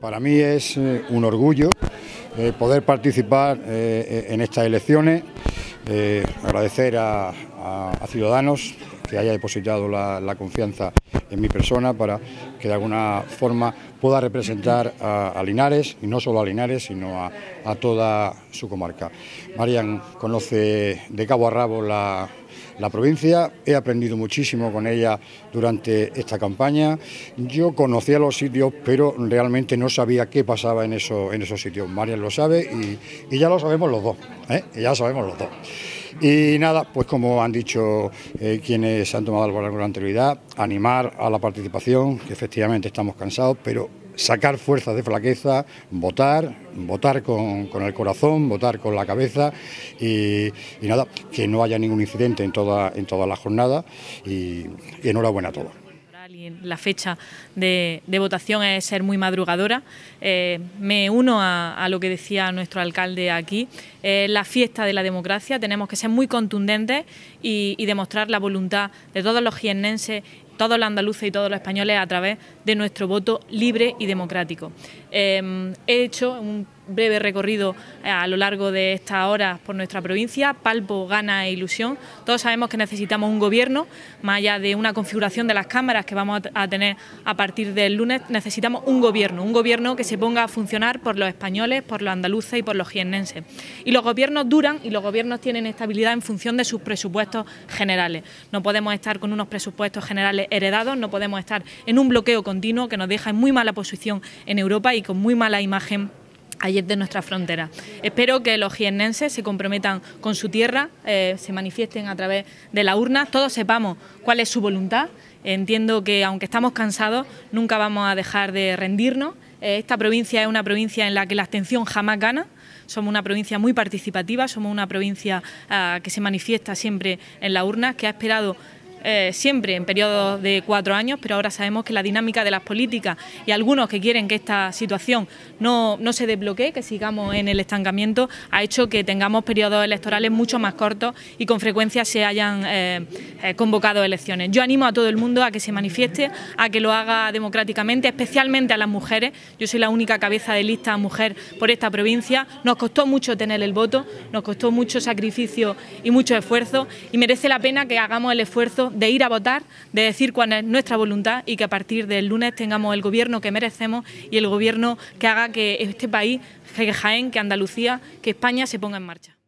Para mí es eh, un orgullo eh, poder participar eh, en estas elecciones, agradecer a, Ciudadanos que haya depositado la, confianza en mi persona para que de alguna forma pueda representar a, Linares, y no solo a Linares, sino a, toda su comarca. Marian conoce de cabo a rabo la, provincia, he aprendido muchísimo con ella durante esta campaña. Yo conocía los sitios, pero realmente no sabía qué pasaba en, en esos sitios. Marian lo sabe y, ya lo sabemos los dos, ¿eh? ya sabemos los dos. Y nada, pues como han dicho quienes eh, quienes han tomado el valor con anterioridad, animar a la participación, que efectivamente estamos cansados, pero sacar fuerzas de flaqueza, votar, votar con, el corazón, votar con la cabeza y, nada, que no haya ningún incidente en toda, en toda la jornada y, y enhorabuena a todos la fecha de, votación es ser muy madrugadora. Eh, me uno a, lo que decía nuestro alcalde aquí. la fiesta de la democracia, tenemos que ser muy contundentes y, demostrar la voluntad de todos los jiennenses todos los andaluces y todos los españoles a través de nuestro voto libre y democrático. Eh, he hecho un breve recorrido eh, a lo largo de estas horas por nuestra provincia. Palpo gana e ilusión. Todos sabemos que necesitamos un gobierno, más allá de una configuración de las cámaras que vamos a tener a partir del lunes, necesitamos un gobierno, un gobierno que se ponga a funcionar por los españoles, por los andaluces y por los jiennenses. Y los gobiernos duran y los gobiernos tienen estabilidad en función de sus presupuestos generales. No podemos estar con unos presupuestos generales heredados, no podemos estar en un bloqueo continuo que nos deja en muy mala posición en Europa y con muy mala imagen ayer de nuestra frontera. Espero que los jiennenses se comprometan con su tierra, eh, se manifiesten a través de la urna, todos sepamos cuál es su voluntad. Entiendo que aunque estamos cansados, nunca vamos a dejar de rendirnos. Eh, esta provincia es una provincia en la que la abstención jamás gana. Somos una provincia muy participativa, somos una provincia ah, que se manifiesta siempre en la urna, que ha esperado eh, siempre en periodos de cuatro años, pero ahora sabemos que la dinámica de las políticas y algunos que quieren que esta situación no, se desbloquee, que sigamos en el estancamiento, ha hecho que tengamos periodos electorales mucho más cortos y con frecuencia se hayan eh, eh, convocado elecciones. Yo animo a todo el mundo a que se manifieste, a que lo haga democráticamente, especialmente a las mujeres. Yo soy la única cabeza de lista mujer por esta provincia. Nos costó mucho tener el voto, nos costó mucho sacrificio y mucho esfuerzo y merece la pena que hagamos el esfuerzo de ir a votar, de decir cuál es nuestra voluntad y que a partir del lunes tengamos el gobierno que merecemos y el gobierno que haga que este país, que Jaén, que Andalucía, que España se ponga en marcha.